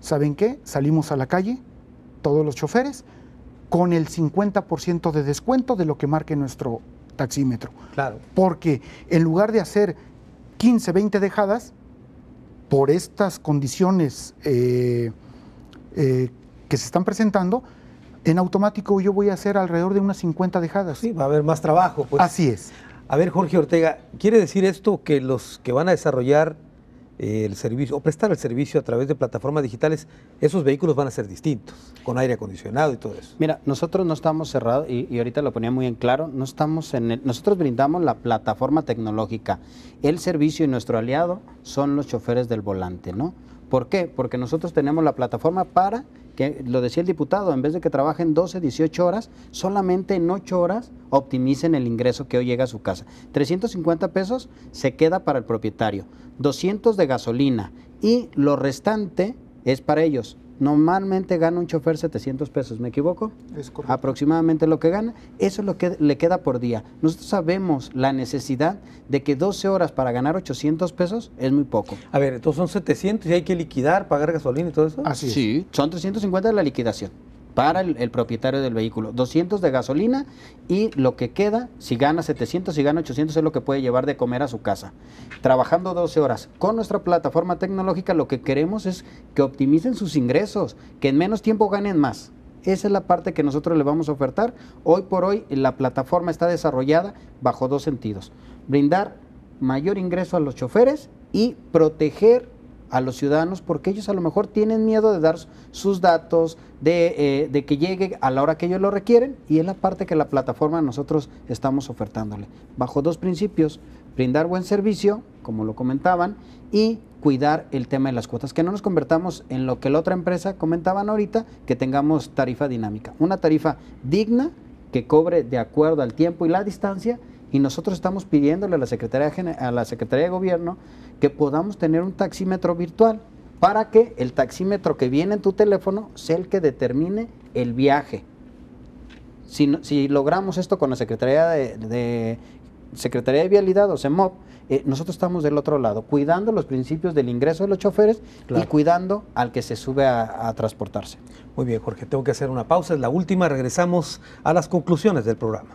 ¿saben qué? Salimos a la calle, todos los choferes, con el 50% de descuento de lo que marque nuestro taxímetro. Claro. Porque en lugar de hacer 15, 20 dejadas, por estas condiciones eh, eh, que se están presentando, en automático yo voy a hacer alrededor de unas 50 dejadas. Sí, va a haber más trabajo. Pues. Así es. A ver, Jorge Ortega, ¿quiere decir esto que los que van a desarrollar eh, el servicio o prestar el servicio a través de plataformas digitales, esos vehículos van a ser distintos, con aire acondicionado y todo eso. Mira, nosotros no estamos cerrados, y, ahorita lo ponía muy en claro, no estamos en nosotros brindamos la plataforma tecnológica. El servicio y nuestro aliado son los choferes del volante, ¿no? ¿Por qué? Porque nosotros tenemos la plataforma para, que lo decía el diputado, en vez de que trabajen 12, 18 horas, solamente en 8 horas optimicen el ingreso que hoy llega a su casa. 350 pesos se queda para el propietario, 200 de gasolina y lo restante es para ellos. Normalmente gana un chofer 700 pesos, ¿me equivoco? Es correcto. Aproximadamente lo que gana, eso es lo que le queda por día. Nosotros sabemos la necesidad de que 12 horas para ganar 800 pesos es muy poco. A ver, entonces son 700 y hay que liquidar, pagar gasolina y todo eso. Así Sí, son 350 de la liquidación para el, propietario del vehículo. 200 de gasolina y lo que queda, si gana 700, si gana 800, es lo que puede llevar de comer a su casa. Trabajando 12 horas con nuestra plataforma tecnológica, lo que queremos es que optimicen sus ingresos, que en menos tiempo ganen más. Esa es la parte que nosotros le vamos a ofertar. Hoy por hoy la plataforma está desarrollada bajo dos sentidos. Brindar mayor ingreso a los choferes y proteger a los ciudadanos porque ellos a lo mejor tienen miedo de dar sus datos, eh, de, que llegue a la hora que ellos lo requieren y es la parte que la plataforma nosotros estamos ofertándole. Bajo dos principios, brindar buen servicio, como lo comentaban, y cuidar el tema de las cuotas, que no nos convertamos en lo que la otra empresa comentaban ahorita, que tengamos tarifa dinámica, una tarifa digna que cobre de acuerdo al tiempo y la distancia y nosotros estamos pidiéndole a la Secretaría, a la Secretaría de Gobierno que podamos tener un taxímetro virtual para que el taxímetro que viene en tu teléfono sea el que determine el viaje. Si, si logramos esto con la Secretaría de, Secretaría de Vialidad o CEMOP, eh, nosotros estamos del otro lado, cuidando los principios del ingreso de los choferes y cuidando al que se sube a transportarse. Muy bien, Jorge, tengo que hacer una pausa, es la última, regresamos a las conclusiones del programa.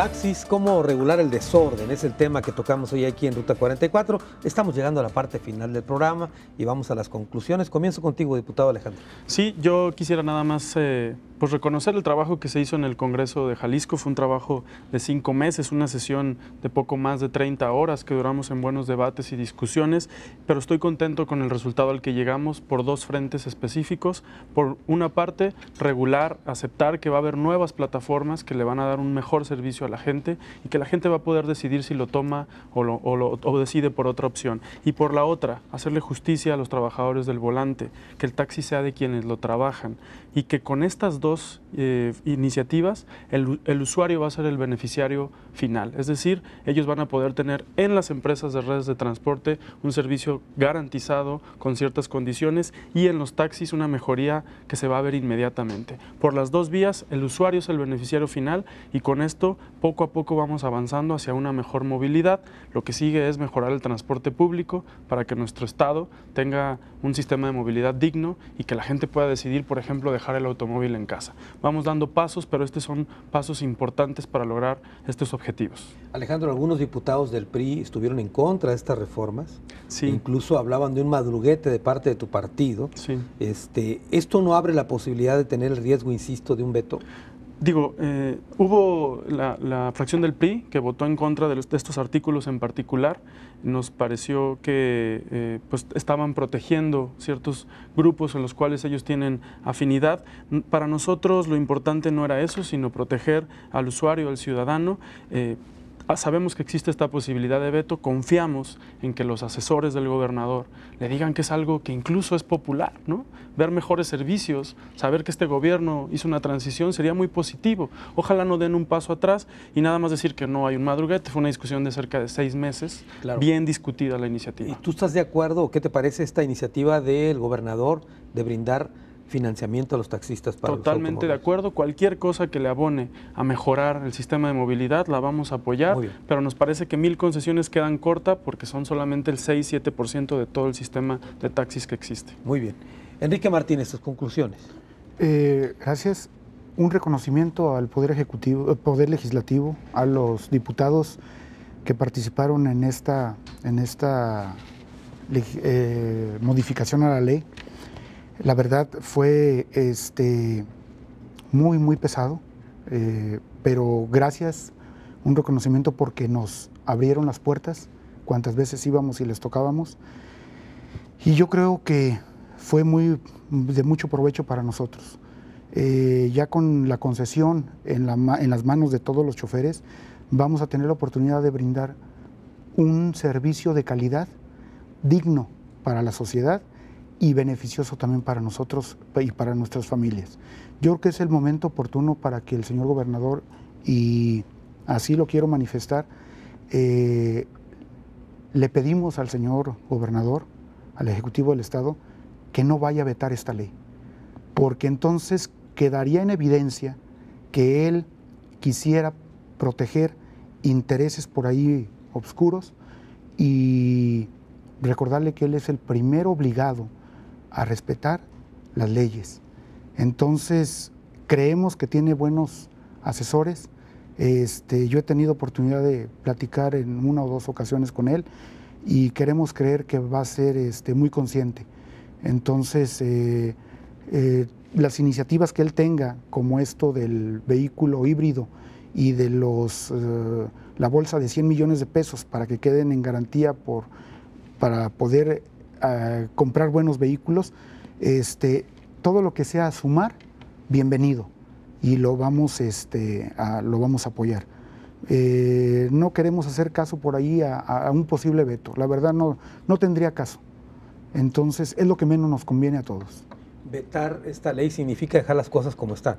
taxis, cómo regular el desorden, es el tema que tocamos hoy aquí en Ruta 44. Estamos llegando a la parte final del programa y vamos a las conclusiones. Comienzo contigo, diputado Alejandro. Sí, yo quisiera nada más eh, pues reconocer el trabajo que se hizo en el Congreso de Jalisco. Fue un trabajo de cinco meses, una sesión de poco más de 30 horas que duramos en buenos debates y discusiones, pero estoy contento con el resultado al que llegamos por dos frentes específicos. Por una parte, regular, aceptar que va a haber nuevas plataformas que le van a dar un mejor servicio la gente y que la gente va a poder decidir si lo toma o decide por otra opción. Y por la otra, hacerle justicia a los trabajadores del volante, que el taxi sea de quienes lo trabajan, y que con estas dos eh, iniciativas el, el, usuario va a ser el beneficiario final. Es decir, ellos van a poder tener en las empresas de redes de transporte un servicio garantizado con ciertas condiciones y en los taxis una mejoría que se va a ver inmediatamente. Por las dos vías, el usuario es el beneficiario final y con esto poco a poco vamos avanzando hacia una mejor movilidad. Lo que sigue es mejorar el transporte público para que nuestro Estado tenga un sistema de movilidad digno y que la gente pueda decidir, por ejemplo, dejar el automóvil en casa. Vamos dando pasos, pero estos son pasos importantes para lograr estos objetivos. Alejandro, algunos diputados del PRI estuvieron en contra de estas reformas. Sí. Incluso hablaban de un madruguete de parte de tu partido. Sí. Este, ¿Esto no abre la posibilidad de tener el riesgo, insisto, de un veto? Digo, eh, hubo la, fracción del PRI que votó en contra de, estos artículos en particular. Nos pareció que eh, pues estaban protegiendo ciertos grupos en los cuales ellos tienen afinidad. Para nosotros lo importante no era eso, sino proteger al usuario, al ciudadano. Eh, sabemos que existe esta posibilidad de veto, confiamos en que los asesores del gobernador le digan que es algo que incluso es popular, ¿no? Ver mejores servicios, saber que este gobierno hizo una transición sería muy positivo. Ojalá no den un paso atrás y nada más decir que no hay un madruguete. Fue una discusión de cerca de seis meses, bien discutida la iniciativa. ¿Y tú estás de acuerdo o qué te parece esta iniciativa del gobernador de brindar financiamiento a los taxistas para Totalmente de acuerdo. Cualquier cosa que le abone a mejorar el sistema de movilidad la vamos a apoyar, pero nos parece que mil concesiones quedan cortas porque son solamente el 6-7% de todo el sistema de taxis que existe. Muy bien. Enrique Martínez, sus conclusiones. Eh, gracias. Un reconocimiento al Poder Ejecutivo, eh, Poder Legislativo, a los diputados que participaron en esta, en esta eh, modificación a la ley. La verdad fue este, muy, muy pesado, eh, pero gracias, un reconocimiento porque nos abrieron las puertas cuantas veces íbamos y les tocábamos. Y yo creo que fue muy, de mucho provecho para nosotros. Eh, ya con la concesión en las manos de todos los choferes, vamos a tener la oportunidad de brindar un servicio de calidad digno para la sociedad y beneficioso también para nosotros y para nuestras familias. Yo creo que es el momento oportuno para que el señor gobernador, y así lo quiero manifestar, eh, le pedimos al señor gobernador, al Ejecutivo del Estado, que no vaya a vetar esta ley, porque entonces quedaría en evidencia que él quisiera proteger intereses por ahí obscuros y recordarle que él es el primer obligado a respetar las leyes. Entonces, creemos que tiene buenos asesores. Este, yo he tenido oportunidad de platicar en una o dos ocasiones con él y queremos creer que va a ser este, muy consciente. Entonces, eh, eh, las iniciativas que él tenga, como esto del vehículo híbrido y de los, eh, la bolsa de 100 millones de pesos para que queden en garantía por, para poder comprar buenos vehículos, este, todo lo que sea sumar, bienvenido y lo vamos, este, a, lo vamos a apoyar. Eh, no queremos hacer caso por ahí a, un posible veto. La verdad no, no tendría caso. Entonces es lo que menos nos conviene a todos. ¿Vetar esta ley significa dejar las cosas como están?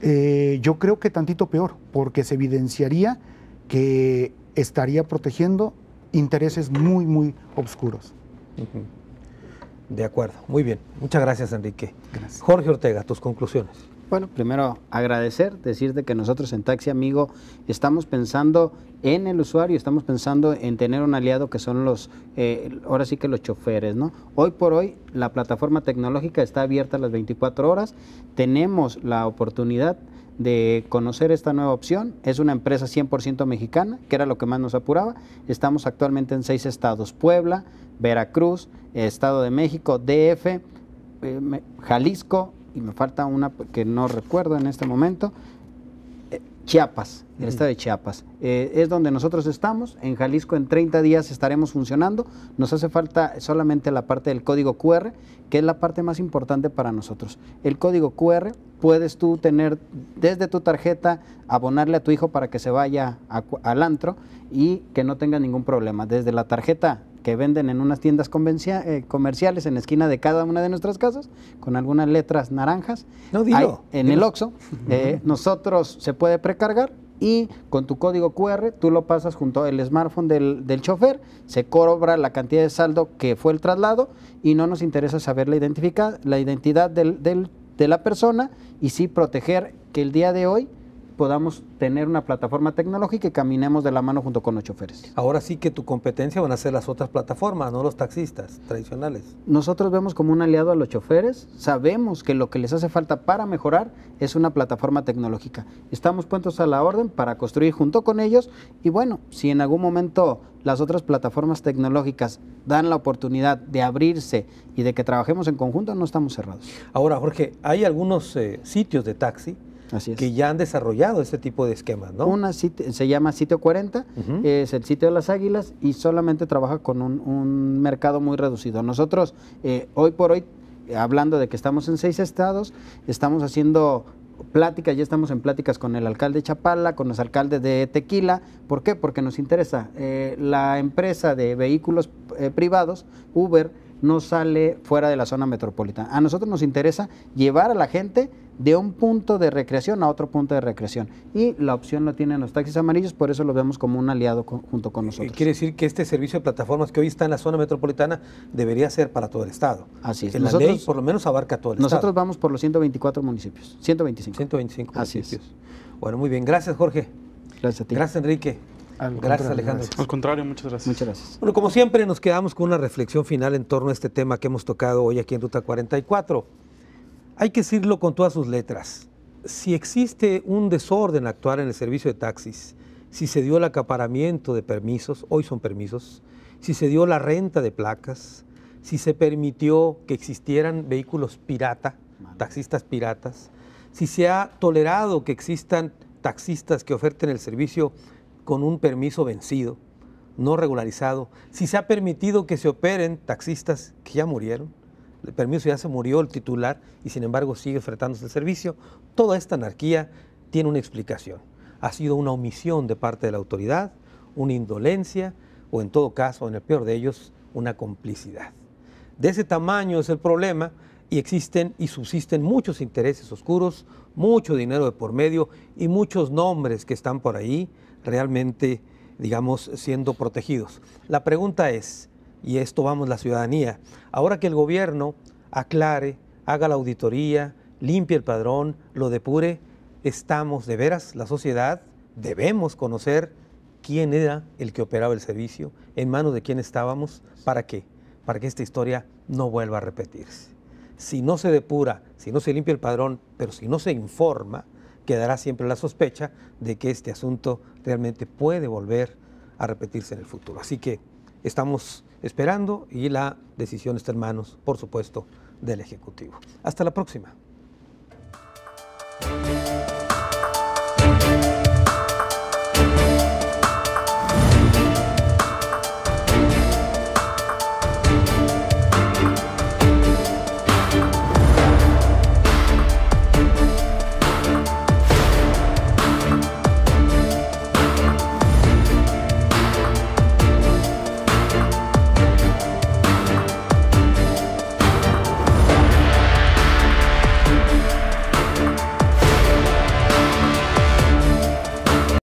Eh, yo creo que tantito peor, porque se evidenciaría que estaría protegiendo intereses muy, muy oscuros de acuerdo, muy bien. Muchas gracias, Enrique. Gracias. Jorge Ortega, tus conclusiones. Bueno, primero agradecer, decirte que nosotros en Taxi Amigo estamos pensando en el usuario, estamos pensando en tener un aliado que son los, eh, ahora sí que los choferes, ¿no? Hoy por hoy la plataforma tecnológica está abierta las 24 horas, tenemos la oportunidad de conocer esta nueva opción. Es una empresa 100% mexicana, que era lo que más nos apuraba. Estamos actualmente en seis estados, Puebla, Veracruz, Estado de México, DF, eh, Jalisco, y me falta una que no recuerdo en este momento, Chiapas, el estado de Chiapas. Eh, es donde nosotros estamos. En Jalisco en 30 días estaremos funcionando. Nos hace falta solamente la parte del código QR, que es la parte más importante para nosotros. El código QR puedes tú tener desde tu tarjeta, abonarle a tu hijo para que se vaya al antro y que no tenga ningún problema. Desde la tarjeta que venden en unas tiendas eh, comerciales en la esquina de cada una de nuestras casas, con algunas letras naranjas. No, digo en el OXO. Eh, nosotros se puede precargar y con tu código QR tú lo pasas junto al smartphone del, del, chofer, se cobra la cantidad de saldo que fue el traslado y no nos interesa saber la, identifica la identidad del, del, de la persona y sí proteger que el día de hoy podamos tener una plataforma tecnológica y caminemos de la mano junto con los choferes. Ahora sí que tu competencia van a ser las otras plataformas, no los taxistas tradicionales. Nosotros vemos como un aliado a los choferes, sabemos que lo que les hace falta para mejorar es una plataforma tecnológica. Estamos puestos a la orden para construir junto con ellos y bueno, si en algún momento las otras plataformas tecnológicas dan la oportunidad de abrirse y de que trabajemos en conjunto, no estamos cerrados. Ahora, Jorge, hay algunos eh, sitios de taxi que ya han desarrollado este tipo de esquemas, ¿no? Una se llama Sitio 40, es el sitio de las águilas y solamente trabaja con un, mercado muy reducido. Nosotros, eh, hoy por hoy, hablando de que estamos en seis estados, estamos haciendo pláticas, ya estamos en pláticas con el alcalde de Chapala, con los alcaldes de Tequila. ¿Por qué? Porque nos interesa. Eh, la empresa de vehículos eh, privados, Uber, no sale fuera de la zona metropolitana. A nosotros nos interesa llevar a la gente de un punto de recreación a otro punto de recreación. Y la opción la tienen los taxis amarillos, por eso los vemos como un aliado junto con nosotros. Quiere decir que este servicio de plataformas que hoy está en la zona metropolitana debería ser para todo el Estado. Así es. la ley por lo menos abarca todo el Estado. Nosotros vamos por los 124 municipios. 125. 125 municipios. Bueno, muy bien. Gracias, Jorge. Gracias a ti. Gracias, Enrique. Al gracias, Alejandro. Al contrario, muchas gracias. Muchas gracias. Bueno, como siempre, nos quedamos con una reflexión final en torno a este tema que hemos tocado hoy aquí en Ruta 44. Hay que decirlo con todas sus letras. Si existe un desorden actual en el servicio de taxis, si se dio el acaparamiento de permisos, hoy son permisos, si se dio la renta de placas, si se permitió que existieran vehículos pirata, taxistas piratas, si se ha tolerado que existan taxistas que oferten el servicio con un permiso vencido, no regularizado, si se ha permitido que se operen taxistas que ya murieron, el permiso ya se murió el titular y sin embargo sigue fretando el servicio, toda esta anarquía tiene una explicación. Ha sido una omisión de parte de la autoridad, una indolencia o en todo caso, en el peor de ellos, una complicidad. De ese tamaño es el problema y existen y subsisten muchos intereses oscuros, mucho dinero de por medio y muchos nombres que están por ahí realmente, digamos, siendo protegidos. La pregunta es, y esto vamos la ciudadanía, ahora que el gobierno aclare, haga la auditoría, limpie el padrón, lo depure, estamos de veras, la sociedad, debemos conocer quién era el que operaba el servicio, en manos de quién estábamos, para qué, para que esta historia no vuelva a repetirse. Si no se depura, si no se limpia el padrón, pero si no se informa, quedará siempre la sospecha de que este asunto realmente puede volver a repetirse en el futuro. Así que estamos esperando y la decisión está en manos, por supuesto, del Ejecutivo. Hasta la próxima.